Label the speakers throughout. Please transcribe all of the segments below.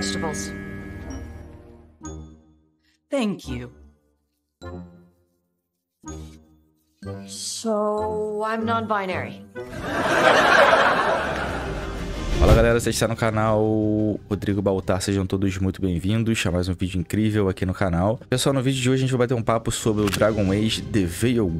Speaker 1: vegetables. Thank you. So, I'm non binary. Fala galera, você está no canal Rodrigo Baltar, sejam todos muito bem-vindos a mais um vídeo incrível aqui no canal. Pessoal, no vídeo de hoje a gente vai bater um papo sobre o Dragon Age The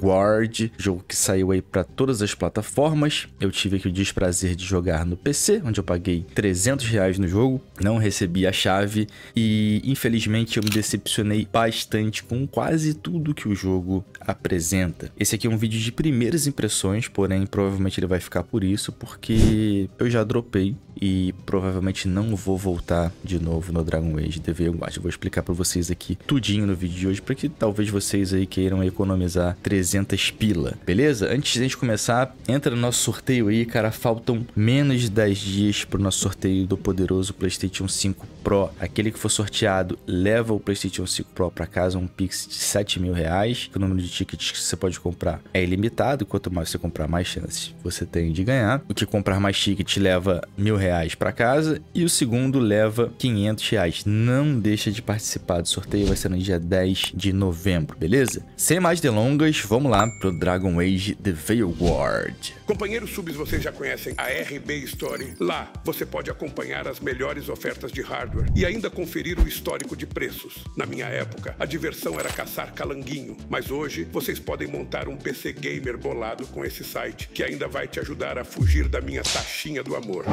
Speaker 1: Guard, jogo que saiu aí para todas as plataformas. Eu tive aqui o desprazer de jogar no PC, onde eu paguei 300 reais no jogo, não recebi a chave e infelizmente eu me decepcionei bastante com quase tudo que o jogo apresenta. Esse aqui é um vídeo de primeiras impressões, porém provavelmente ele vai ficar por isso, porque eu já dropei Bye. e provavelmente não vou voltar de novo no Dragon Age The Vanguard. Eu vou explicar para vocês aqui tudinho no vídeo de hoje, para que talvez vocês aí queiram economizar 300 pila, beleza? Antes de a gente começar, entra no nosso sorteio aí, cara, faltam menos de 10 dias pro nosso sorteio do poderoso PlayStation 5 Pro. Aquele que for sorteado leva o PlayStation 5 Pro para casa, um Pix de 7 mil reais, o número de tickets que você pode comprar é ilimitado, quanto mais você comprar, mais chances você tem de ganhar. O que comprar mais tickets leva mil reais reais para casa e o segundo leva 500 reais. Não deixa de participar do sorteio, vai ser no dia 10 de novembro, beleza? Sem mais delongas, vamos lá pro Dragon Age The Veil Ward. Companheiros subs, vocês já conhecem a RB Story. Lá você pode acompanhar as melhores ofertas de hardware e ainda conferir o histórico de preços. Na minha época, a diversão era caçar calanguinho, mas hoje vocês podem montar um PC gamer bolado com esse site que ainda vai te ajudar a fugir da minha taxinha do amor.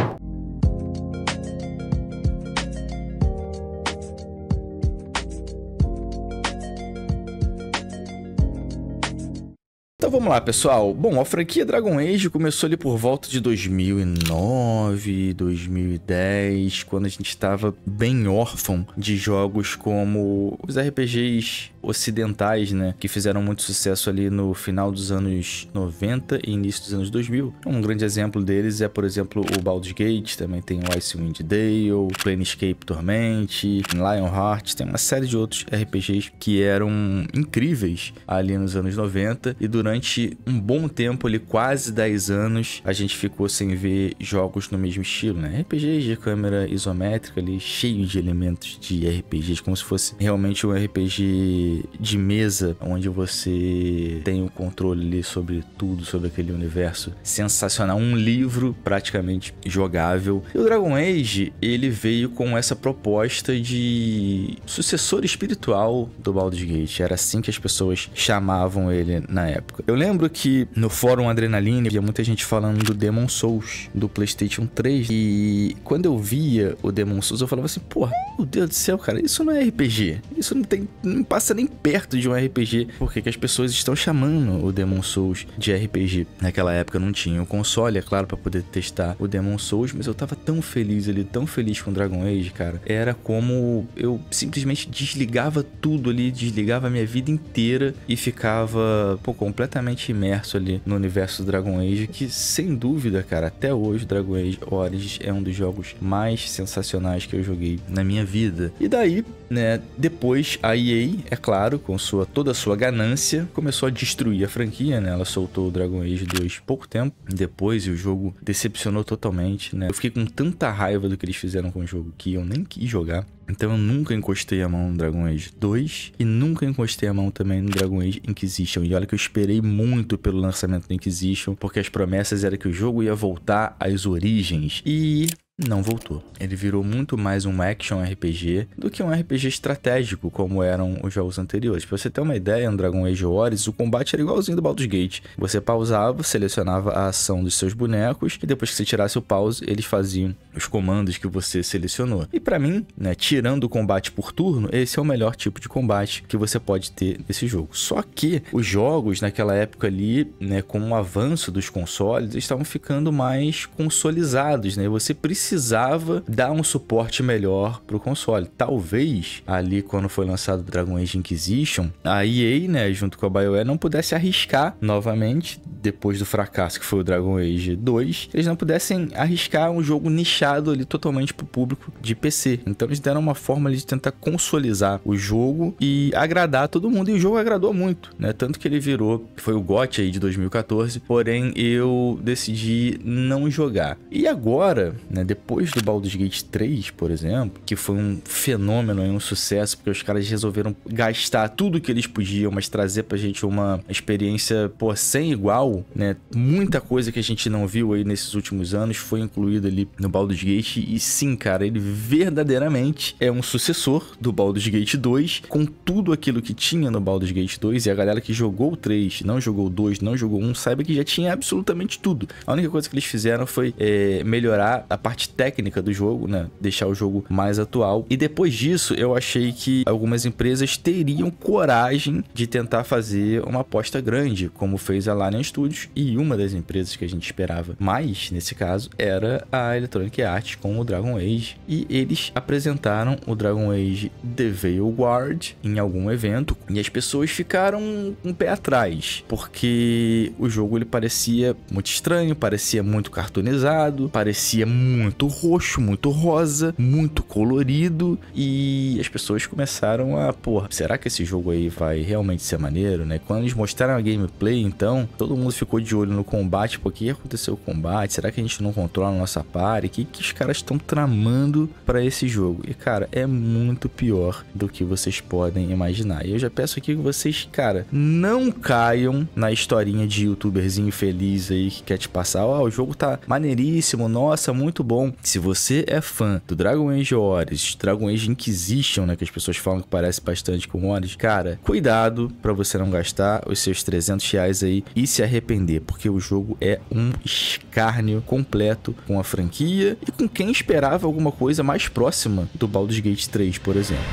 Speaker 1: Então vamos lá, pessoal. Bom, a franquia Dragon Age começou ali por volta de 2009, 2010, quando a gente estava bem órfão de jogos como os RPGs ocidentais, né, que fizeram muito sucesso ali no final dos anos 90 e início dos anos 2000. Um grande exemplo deles é, por exemplo, o Baldur's Gate, também tem o Icewind Dale, Planescape Torment, Lionheart, tem uma série de outros RPGs que eram incríveis ali nos anos 90 e durante durante um bom tempo, ali quase 10 anos, a gente ficou sem ver jogos no mesmo estilo, né? RPGs de câmera isométrica ali, cheio de elementos de RPGs, como se fosse realmente um RPG de mesa, onde você tem o controle ali sobre tudo, sobre aquele universo sensacional, um livro praticamente jogável. E o Dragon Age, ele veio com essa proposta de sucessor espiritual do Baldur's Gate, era assim que as pessoas chamavam ele na época. Eu lembro que no fórum Adrenaline havia muita gente falando do Demon Souls do PlayStation 3 e quando eu via o Demon Souls eu falava assim, porra, meu Deus do céu, cara, isso não é RPG. Isso não tem não passa nem perto de um RPG. Porque que as pessoas estão chamando o Demon Souls de RPG? Naquela época não tinha o console, é claro, para poder testar o Demon Souls, mas eu tava tão feliz ali, tão feliz com Dragon Age, cara. Era como eu simplesmente desligava tudo ali, desligava a minha vida inteira e ficava pô, completamente completamente imerso ali no universo do Dragon Age, que sem dúvida, cara, até hoje Dragon Age Origins é um dos jogos mais sensacionais que eu joguei na minha vida. E daí, né? Depois a EA, é claro, com sua, toda a sua ganância, começou a destruir a franquia, né? Ela soltou o Dragon Age 2 pouco tempo depois e o jogo decepcionou totalmente, né? Eu fiquei com tanta raiva do que eles fizeram com o jogo que eu nem quis jogar. Então eu nunca encostei a mão no Dragon Age 2 e nunca encostei a mão também no Dragon Age Inquisition. E olha que eu esperei muito pelo lançamento do Inquisition, porque as promessas eram que o jogo ia voltar às origens. E não voltou. Ele virou muito mais um action RPG do que um RPG estratégico, como eram os jogos anteriores. Pra você ter uma ideia, no Dragon Age Warriors, o combate era igualzinho do Baldur's Gate. Você pausava, selecionava a ação dos seus bonecos, e depois que você tirasse o pause, eles faziam os comandos que você selecionou. E para mim, né, tirando o combate por turno, esse é o melhor tipo de combate que você pode ter nesse jogo. Só que os jogos naquela época ali, né, com o avanço dos consoles, estavam ficando mais consolizados, né? Você precisa precisava dar um suporte melhor pro console. Talvez ali quando foi lançado Dragon Age Inquisition, a EA, né, junto com a BioWare não pudesse arriscar novamente depois do fracasso que foi o Dragon Age 2, eles não pudessem arriscar um jogo nichado ali totalmente pro público de PC. Então eles deram uma forma ali de tentar consolidar o jogo e agradar todo mundo e o jogo agradou muito, né? Tanto que ele virou, foi o GOT aí de 2014, porém eu decidi não jogar. E agora, né, depois do Baldur's Gate 3, por exemplo, que foi um fenômeno e um sucesso, porque os caras resolveram gastar tudo que eles podiam, mas trazer pra gente uma experiência, pô, sem igual, né? Muita coisa que a gente não viu aí nesses últimos anos foi incluída ali no Baldur's Gate, e sim, cara, ele verdadeiramente é um sucessor do Baldur's Gate 2, com tudo aquilo que tinha no Baldur's Gate 2, e a galera que jogou o 3, não jogou o 2, não jogou o 1, saiba que já tinha absolutamente tudo. A única coisa que eles fizeram foi é, melhorar a parte parte técnica do jogo, né? Deixar o jogo mais atual. E depois disso, eu achei que algumas empresas teriam coragem de tentar fazer uma aposta grande, como fez a Larian Studios e uma das empresas que a gente esperava mais nesse caso era a Electronic Arts com o Dragon Age. E eles apresentaram o Dragon Age The Veil Guard em algum evento e as pessoas ficaram um pé atrás, porque o jogo ele parecia muito estranho, parecia muito cartunizado, parecia muito muito roxo, muito rosa, muito colorido e as pessoas começaram a, porra, será que esse jogo aí vai realmente ser maneiro, né? Quando eles mostraram a gameplay, então, todo mundo ficou de olho no combate, por que aconteceu o combate, será que a gente não controla a nossa party, o que, que os caras estão tramando para esse jogo? E cara, é muito pior do que vocês podem imaginar. E eu já peço aqui que vocês, cara, não caiam na historinha de youtuberzinho feliz aí que quer te passar, ó, oh, o jogo tá maneiríssimo, nossa, muito bom, então, se você é fã do Dragon Age Origins, Dragon Age Inquisition, né, que as pessoas falam que parece bastante com Origins, cara, cuidado para você não gastar os seus 300 reais aí e se arrepender, porque o jogo é um escárnio completo com a franquia e com quem esperava alguma coisa mais próxima do Baldur's Gate 3, por exemplo.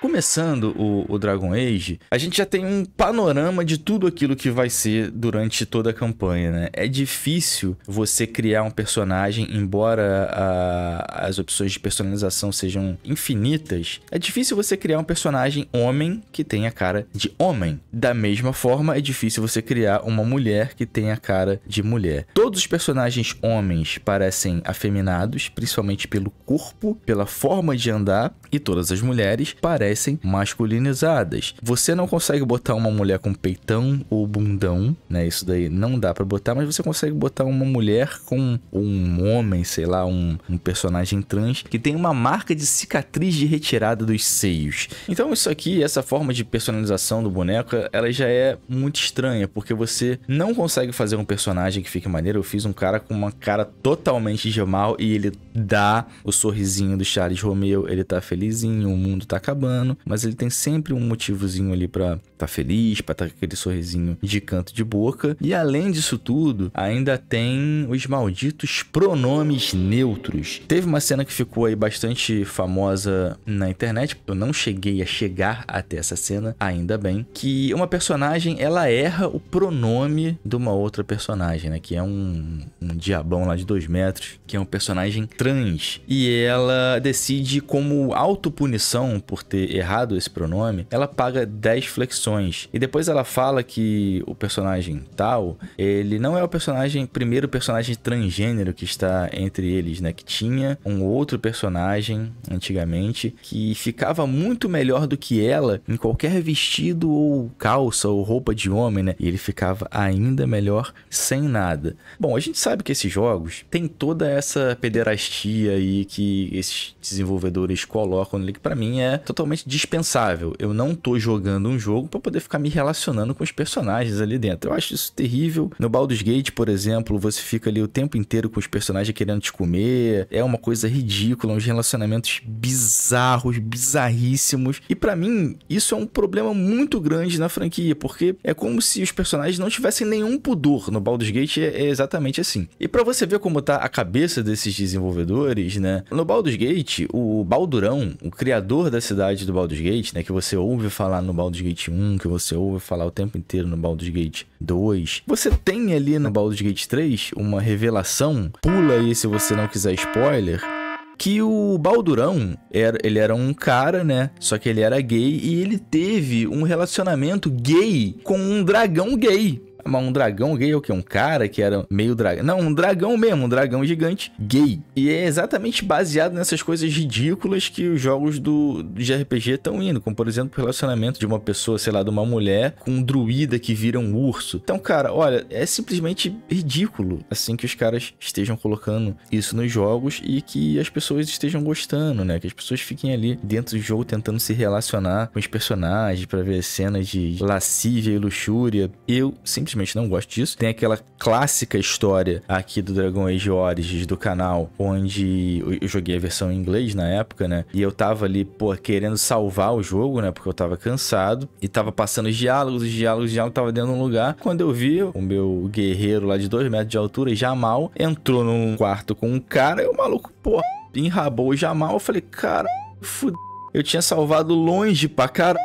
Speaker 1: Começando o, o, Dragon Age, a gente já tem um panorama de tudo aquilo que vai ser durante toda a campanha, né? É difícil você criar um personagem, embora a, as opções de personalização sejam infinitas, é difícil você criar um personagem homem que tenha cara de homem. Da mesma forma, é difícil você criar uma mulher que tenha cara de mulher. Todos os personagens homens parecem afeminados, principalmente pelo corpo, pela forma de andar, e todas as mulheres parecem parecem masculinizadas. Você não consegue botar uma mulher com peitão ou bundão, né? Isso daí não dá para botar, mas você consegue botar uma mulher com um homem, sei lá, um, um personagem trans que tem uma marca de cicatriz de retirada dos seios. Então isso aqui, essa forma de personalização do boneco, ela já é muito estranha, porque você não consegue fazer um personagem que fique maneiro. Eu fiz um cara com uma cara totalmente de mal e ele dá o sorrisinho do Charles Romeu, ele tá felizinho, o mundo tá acabando ano, mas ele tem sempre um motivozinho ali para tá feliz, para tá com aquele sorrisinho de canto de boca. E além disso tudo, ainda tem os malditos pronomes neutros. Teve uma cena que ficou aí bastante famosa na internet, eu não cheguei a chegar até essa cena, ainda bem, que uma personagem ela erra o pronome de uma outra personagem, né? Que é um, um diabão lá de dois metros, que é um personagem trans. E ela decide, como autopunição por ter errado esse pronome, ela paga 10 flexões. E depois ela fala que o personagem tal, ele não é o personagem, primeiro personagem transgênero que está entre eles, né? Que tinha um outro personagem antigamente que ficava muito melhor do que ela em qualquer vestido ou calça ou roupa de homem, né? E ele ficava ainda melhor sem nada. Bom, a gente sabe que esses jogos tem toda essa pederastia aí que esses desenvolvedores colocam, que para mim é totalmente dispensável. Eu não tô jogando um jogo para poder ficar me relacionando com os personagens ali dentro. Eu acho isso terrível. No Baldur's Gate, por exemplo, você fica ali o tempo inteiro com os personagens querendo te comer. É uma coisa ridícula, uns relacionamentos bizarros, bizarríssimos. E para mim, isso é um problema muito grande na franquia, porque é como se os personagens não tivessem nenhum pudor. No Baldur's Gate é, é exatamente assim. E para você ver como tá a cabeça desses desenvolvedores, né? No Baldur's Gate, o Baldurão, o criador da cidade do Baldur's Gate, né? Que você ouve falar no Baldur's Gate 1, que você ouve falar o tempo inteiro no Baldur's Gate 2. Você tem ali no Baldur's Gate 3 uma revelação. Pula aí se você não quiser spoiler que o Baldurão era, ele era um cara, né? Só que ele era gay e ele teve um relacionamento gay com um dragão gay um dragão gay é o quê? Um cara que era meio dragão. Não, um dragão mesmo, um dragão gigante gay. E é exatamente baseado nessas coisas ridículas que os jogos do, de RPG estão indo, como por exemplo o relacionamento de uma pessoa, sei lá, de uma mulher com um druida que vira um urso. Então, cara, olha, é simplesmente ridículo assim que os caras estejam colocando isso nos jogos e que as pessoas estejam gostando, né? Que as pessoas fiquem ali dentro do jogo tentando se relacionar com os personagens para ver cenas de lascívia e luxúria. Eu simplesmente simplesmente não gosto disso. Tem aquela clássica história aqui do Dragon Age Origins do canal, onde eu joguei a versão em inglês na época, né? E eu tava ali, pô, querendo salvar o jogo, né? Porque eu tava cansado e tava passando os diálogos, os diálogos, os diálogos, tava dentro de um lugar. Quando eu vi o meu guerreiro lá de dois metros de altura, Jamal, entrou num quarto com um cara e o maluco, pô, enrabou o Jamal. Eu falei, cara, fudeu. Eu tinha salvado longe pra caralho.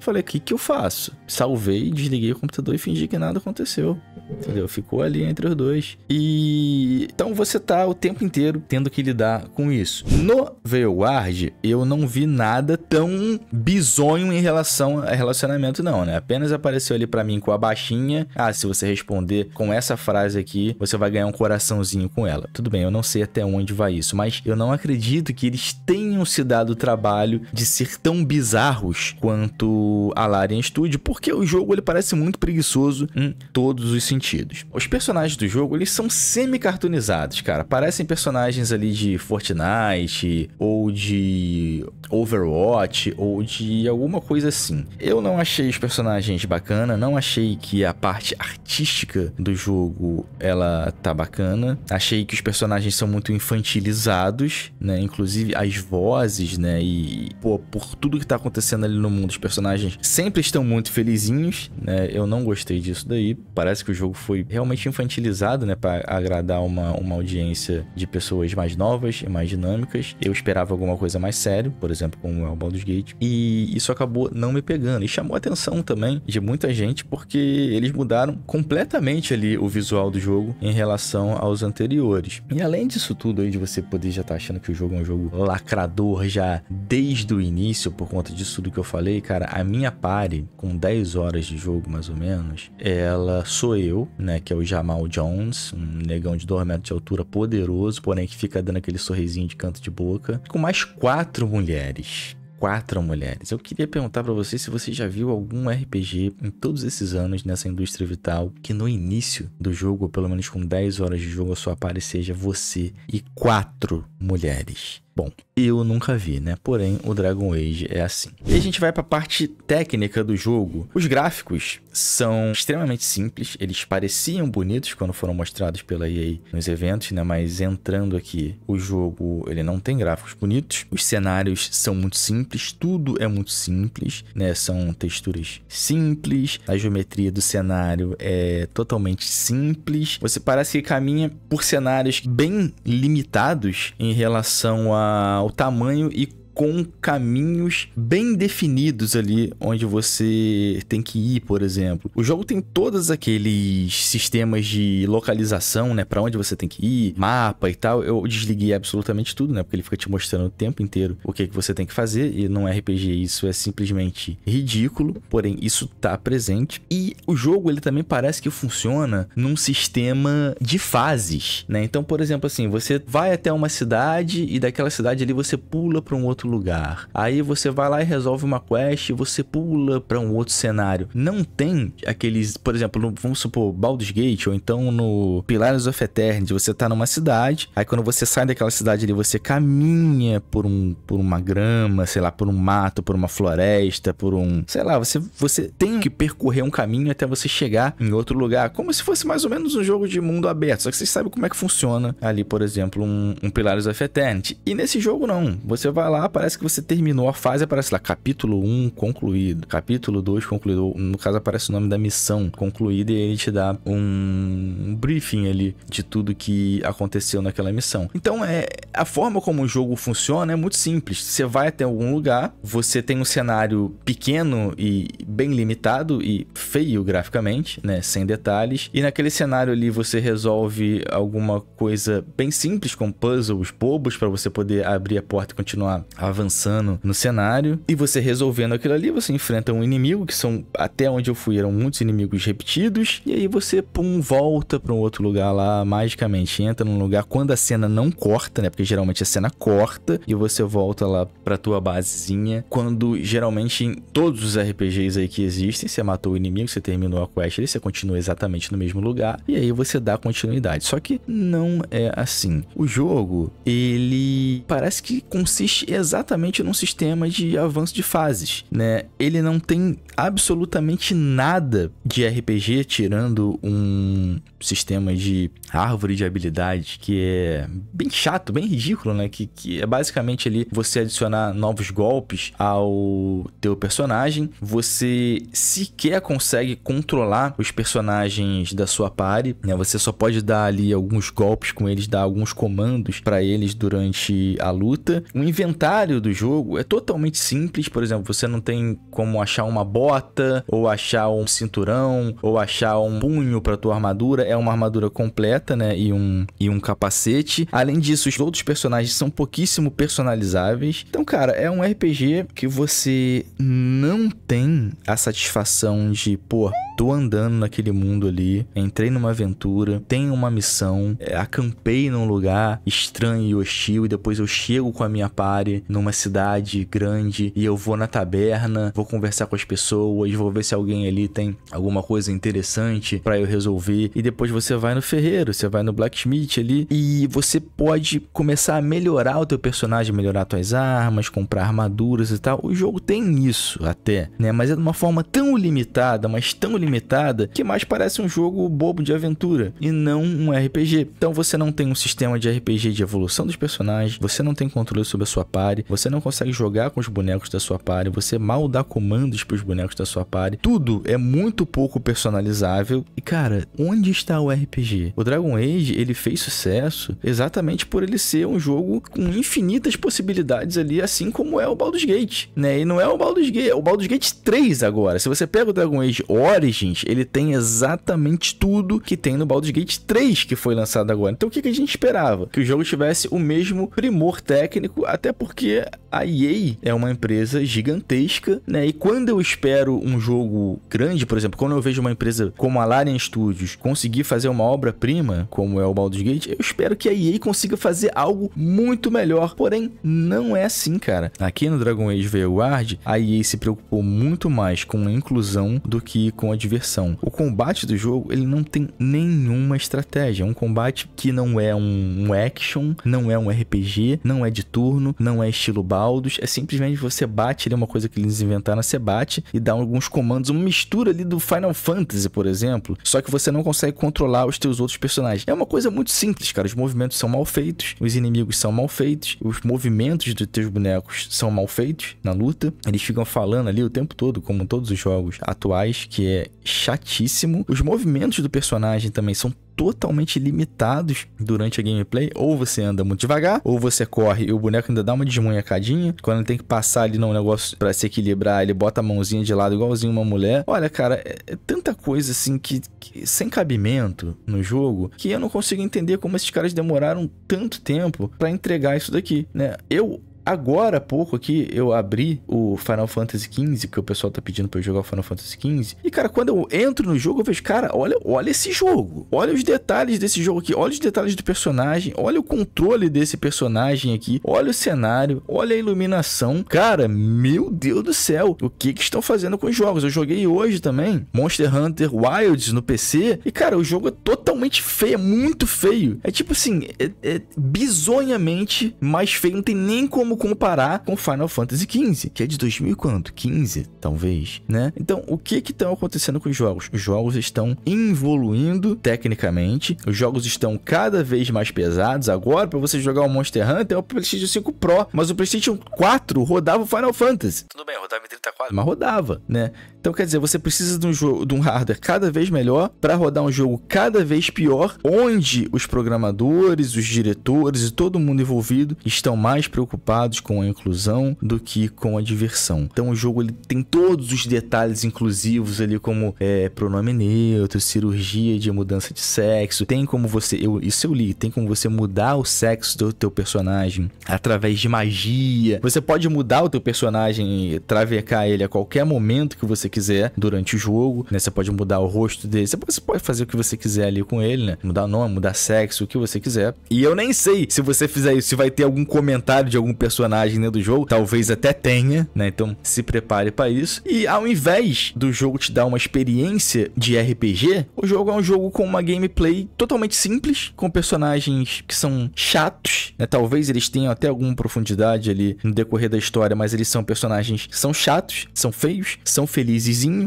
Speaker 1: Falei, o que, que eu faço? Salvei, desliguei o computador e fingi que nada aconteceu entendeu? Ficou ali entre os dois. E então você tá o tempo inteiro tendo que lidar com isso. No Veilguard, eu não vi nada tão bizonho em relação a relacionamento não, né? Apenas apareceu ali para mim com a baixinha. Ah, se você responder com essa frase aqui, você vai ganhar um coraçãozinho com ela. Tudo bem, eu não sei até onde vai isso, mas eu não acredito que eles tenham se dado o trabalho de ser tão bizarros quanto a Larian Studio, porque o jogo ele parece muito preguiçoso em todos os sentidos sentidos. Os personagens do jogo, eles são semi cartunizados cara. Parecem personagens ali de Fortnite, ou de Overwatch, ou de alguma coisa assim. Eu não achei os personagens bacana, não achei que a parte artística do jogo, ela tá bacana. Achei que os personagens são muito infantilizados, né? Inclusive as vozes, né? E, pô, por tudo que tá acontecendo ali no mundo, os personagens sempre estão muito felizinhos, né? Eu não gostei disso daí. Parece que o jogo foi realmente infantilizado, né, para agradar uma, uma audiência de pessoas mais novas e mais dinâmicas. Eu esperava alguma coisa mais séria, por exemplo, como é o Baldur's Gate, e isso acabou não me pegando. E chamou a atenção também de muita gente porque eles mudaram completamente ali o visual do jogo em relação aos anteriores. E além disso tudo aí de você poder já estar tá achando que o jogo é um jogo lacrador já desde o início por conta disso tudo que eu falei, cara, a minha pare com 10 horas de jogo mais ou menos, ela sou eu né? Que é o Jamal Jones, um negão de 2 metros de altura poderoso, porém que fica dando aquele sorrisinho de canto de boca. Com mais quatro mulheres quatro mulheres. Eu queria perguntar para você se você já viu algum RPG em todos esses anos nessa indústria vital que no início do jogo, ou pelo menos com 10 horas de jogo, a sua pare seja você e quatro mulheres. Bom, eu nunca vi, né? Porém, o Dragon Age é assim. E a gente vai para a parte técnica do jogo. Os gráficos são extremamente simples, eles pareciam bonitos quando foram mostrados pela EA nos eventos, né? Mas entrando aqui, o jogo, ele não tem gráficos bonitos. Os cenários são muito simples, tudo é muito simples, né? São texturas simples, a geometria do cenário é totalmente simples. Você parece que caminha por cenários bem limitados em relação a a, o tamanho e com caminhos bem definidos ali onde você tem que ir, por exemplo. O jogo tem todos aqueles sistemas de localização, né, para onde você tem que ir, mapa e tal. Eu desliguei absolutamente tudo, né, porque ele fica te mostrando o tempo inteiro o que que você tem que fazer e num é RPG isso é simplesmente ridículo, porém isso tá presente. E o jogo ele também parece que funciona num sistema de fases, né? Então, por exemplo, assim, você vai até uma cidade e daquela cidade ali você pula para um outro lugar. Aí você vai lá e resolve uma quest, você pula para um outro cenário. Não tem aqueles, por exemplo, no, vamos supor, Baldur's Gate ou então no Pilares of Eternity, você tá numa cidade, aí quando você sai daquela cidade ali, você caminha por um por uma grama, sei lá, por um mato, por uma floresta, por um, sei lá, você você tem que percorrer um caminho até você chegar em outro lugar, como se fosse mais ou menos um jogo de mundo aberto, só que você sabe como é que funciona ali, por exemplo, um, um Pilares of Eternity. E nesse jogo não, você vai lá, parece que você terminou a fase, aparece lá, capítulo 1 concluído, capítulo 2 concluído. No caso, aparece o nome da missão concluída e ele te dá um briefing ali de tudo que aconteceu naquela missão. Então, é a forma como o jogo funciona é muito simples. Você vai até algum lugar, você tem um cenário pequeno e bem limitado e feio graficamente, né, sem detalhes. E naquele cenário ali você resolve alguma coisa bem simples com puzzles bobos para você poder abrir a porta e continuar avançando no cenário e você resolvendo aquilo ali, você enfrenta um inimigo que são até onde eu fui eram muitos inimigos repetidos e aí você pum volta para um outro lugar lá magicamente, entra num lugar quando a cena não corta, né? Porque geralmente a cena corta e você volta lá para tua basezinha, quando geralmente em todos os RPGs aí que existem, você matou o inimigo, você terminou a quest, ali, você continua exatamente no mesmo lugar e aí você dá continuidade. Só que não é assim. O jogo, ele parece que consiste exatamente exatamente num sistema de avanço de fases, né? Ele não tem absolutamente nada de RPG, tirando um sistema de árvore de habilidade que é bem chato, bem ridículo, né? Que, que é basicamente ali você adicionar novos golpes ao teu personagem. Você sequer consegue controlar os personagens da sua party, né? Você só pode dar ali alguns golpes com eles, dar alguns comandos para eles durante a luta. O inventário cenário do jogo é totalmente simples. Por exemplo, você não tem como achar uma bota, ou achar um cinturão, ou achar um punho para tua armadura. É uma armadura completa, né? E um, e um capacete. Além disso, os outros personagens são pouquíssimo personalizáveis. Então, cara, é um RPG que você não tem a satisfação de, pô, tô andando naquele mundo ali, entrei numa aventura, tenho uma missão, é, acampei num lugar estranho e hostil e depois eu chego com a minha pare numa cidade grande e eu vou na taberna, vou conversar com as pessoas, vou ver se alguém ali tem alguma coisa interessante para eu resolver. E depois você vai no ferreiro, você vai no blacksmith ali e você pode começar a melhorar o teu personagem, melhorar tuas armas, comprar armaduras e tal. O jogo tem isso até, né? Mas é de uma forma tão limitada, mas tão limitada que mais parece um jogo bobo de aventura e não um RPG. Então você não tem um sistema de RPG de evolução dos personagens, você não tem controle sobre a sua pare party, você não consegue jogar com os bonecos da sua party, você mal dá comandos para os bonecos da sua party. Tudo é muito pouco personalizável. E cara, onde está o RPG? O Dragon Age, ele fez sucesso exatamente por ele ser um jogo com infinitas possibilidades ali, assim como é o Baldur's Gate, né? E não é o Baldur's Gate, é o Baldur's Gate 3 agora. Se você pega o Dragon Age Origins, ele tem exatamente tudo que tem no Baldur's Gate 3 que foi lançado agora. Então o que, que a gente esperava? Que o jogo tivesse o mesmo primor técnico, até porque porque a EA é uma empresa gigantesca, né? E quando eu espero um jogo grande, por exemplo, quando eu vejo uma empresa como a Larian Studios conseguir fazer uma obra-prima, como é o Baldur's Gate, eu espero que a EA consiga fazer algo muito melhor. Porém, não é assim, cara. Aqui no Dragon Age Vanguard, a EA se preocupou muito mais com a inclusão do que com a diversão. O combate do jogo, ele não tem nenhuma estratégia. É um combate que não é um action, não é um RPG, não é de turno, não é estilo Baldos, é simplesmente você bate ali, uma coisa que eles inventaram, você bate e dá alguns comandos, uma mistura ali do Final Fantasy, por exemplo, só que você não consegue controlar os teus outros personagens. É uma coisa muito simples, cara, os movimentos são mal feitos, os inimigos são mal feitos, os movimentos dos teus bonecos são mal feitos na luta, eles ficam falando ali o tempo todo, como todos os jogos atuais, que é chatíssimo. Os movimentos do personagem também são totalmente limitados durante a gameplay. Ou você anda muito devagar, ou você corre e o boneco ainda dá uma desmunhecadinha. Quando ele tem que passar ali num negócio para se equilibrar, ele bota a mãozinha de lado igualzinho uma mulher. Olha, cara, é, é tanta coisa assim que, que, sem cabimento no jogo que eu não consigo entender como esses caras demoraram tanto tempo para entregar isso daqui, né? Eu Agora há pouco aqui eu abri o Final Fantasy XV, porque o pessoal tá pedindo pra eu jogar o Final Fantasy XV. E, cara, quando eu entro no jogo, eu vejo, cara, olha, olha esse jogo. Olha os detalhes desse jogo aqui. Olha os detalhes do personagem. Olha o controle desse personagem aqui. Olha o cenário. Olha a iluminação. Cara, meu Deus do céu. O que que estão fazendo com os jogos? Eu joguei hoje também Monster Hunter Wilds no PC. E, cara, o jogo é totalmente feio. É muito feio. É tipo assim, é, é bizonhamente mais feio. Não tem nem como comparar com Final Fantasy XV, que é de 2000 quanto? 15, talvez, né? Então, o que que estão acontecendo com os jogos? Os jogos estão evoluindo tecnicamente, os jogos estão cada vez mais pesados. Agora, para você jogar o Monster Hunter, é o PlayStation 5 Pro, mas o PlayStation 4 rodava o Final Fantasy. Tudo bem, rodava em 34, mas rodava, né? Então, quer dizer, você precisa de um, jogo, de um hardware cada vez melhor para rodar um jogo cada vez pior, onde os programadores, os diretores e todo mundo envolvido estão mais preocupados com a inclusão do que com a diversão. Então, o jogo ele tem todos os detalhes inclusivos ali, como é, pronome neutro, cirurgia de mudança de sexo, tem como você, eu, isso eu li, tem como você mudar o sexo do teu personagem através de magia. Você pode mudar o teu personagem e travecar ele a qualquer momento que você quiser durante o jogo, né? Você pode mudar o rosto dele, você pode fazer o que você quiser ali com ele, né? Mudar nome, mudar sexo, o que você quiser. E eu nem sei se você fizer isso, se vai ter algum comentário de algum personagem dentro do jogo, talvez até tenha, né? Então se prepare para isso. E ao invés do jogo te dar uma experiência de RPG, o jogo é um jogo com uma gameplay totalmente simples, com personagens que são chatos, né? Talvez eles tenham até alguma profundidade ali no decorrer da história, mas eles são personagens que são chatos, são feios, são felizes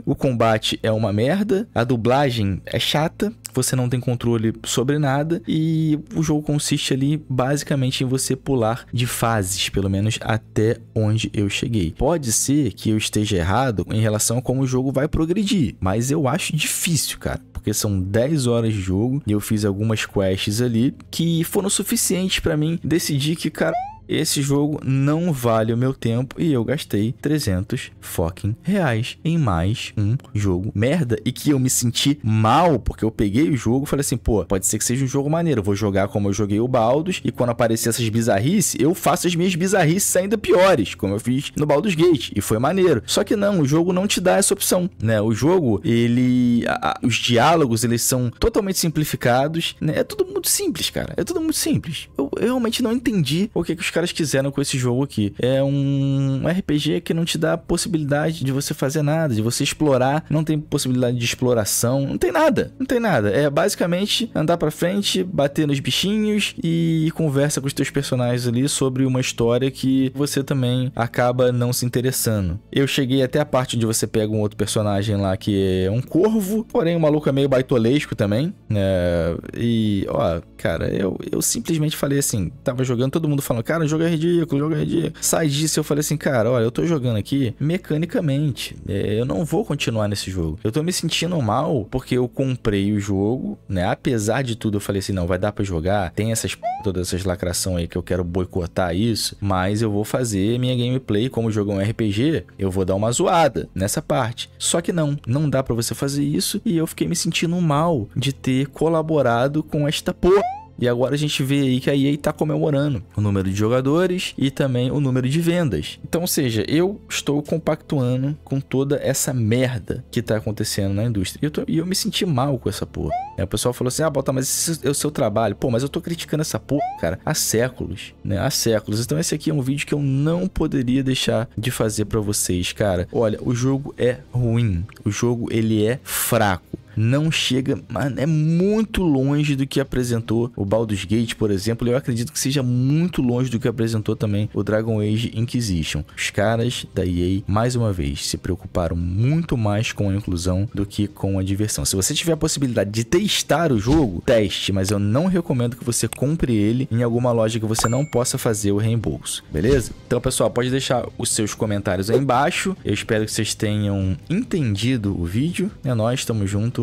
Speaker 1: o combate é uma merda, a dublagem é chata, você não tem controle sobre nada e o jogo consiste ali basicamente em você pular de fases, pelo menos até onde eu cheguei. Pode ser que eu esteja errado em relação a como o jogo vai progredir, mas eu acho difícil, cara porque são 10 horas de jogo e eu fiz algumas quests ali que foram suficientes para mim decidir que, cara, esse jogo não vale o meu tempo e eu gastei 300 fucking reais em mais um jogo merda e que eu me senti mal porque eu peguei o jogo e falei assim, pô, pode ser que seja um jogo maneiro, eu vou jogar como eu joguei o Baldus e quando aparecer essas bizarrices, eu faço as minhas bizarrices ainda piores, como eu fiz no Baldus Gate e foi maneiro. Só que não, o jogo não te dá essa opção, né? O jogo, ele a, a, os diálogos, eles são totalmente simplificados, né? É tudo muito simples, cara. É tudo muito simples. Eu, eu realmente não entendi o que que os caras quiseram com esse jogo aqui. É um RPG que não te dá possibilidade de você fazer nada, de você explorar. Não tem possibilidade de exploração, não tem nada. Não tem nada. É basicamente andar pra frente, bater nos bichinhos e conversa com os teus personagens ali sobre uma história que você também acaba não se interessando. Eu cheguei até a parte onde você pega um outro personagem lá que é um corvo, porém o maluco é meio baitolesco também. É, e, ó, cara, eu, eu simplesmente falei assim, tava jogando, todo mundo falando, cara, Cara, o jogo é ridículo, o jogo é ridículo. Sai disso eu falei assim, cara, olha, eu tô jogando aqui mecanicamente. É, eu não vou continuar nesse jogo. Eu tô me sentindo mal porque eu comprei o jogo, né? Apesar de tudo, eu falei assim, não, vai dar para jogar. Tem essas todas essas lacração aí que eu quero boicotar isso, mas eu vou fazer minha gameplay como jogo é um RPG, eu vou dar uma zoada nessa parte. Só que não, não dá para você fazer isso e eu fiquei me sentindo mal de ter colaborado com esta porra e agora a gente vê aí que a EA está comemorando o número de jogadores e também o número de vendas. Então, ou seja, eu estou compactuando com toda essa merda que está acontecendo na indústria. E eu, tô, e eu, me senti mal com essa porra. Aí né? o pessoal falou assim: ah, Bota, mas esse é o seu trabalho. Pô, mas eu estou criticando essa porra, cara, há séculos, né? Há séculos. Então, esse aqui é um vídeo que eu não poderia deixar de fazer para vocês, cara. Olha, o jogo é ruim. O jogo, ele é fraco não chega, mano, é muito longe do que apresentou o Baldur's Gate, por exemplo. Eu acredito que seja muito longe do que apresentou também o Dragon Age Inquisition. Os caras da EA, mais uma vez, se preocuparam muito mais com a inclusão do que com a diversão. Se você tiver a possibilidade de testar o jogo, teste, mas eu não recomendo que você compre ele em alguma loja que você não possa fazer o reembolso, beleza? Então, pessoal, pode deixar os seus comentários aí embaixo. Eu espero que vocês tenham entendido o vídeo. É nós, tamo junto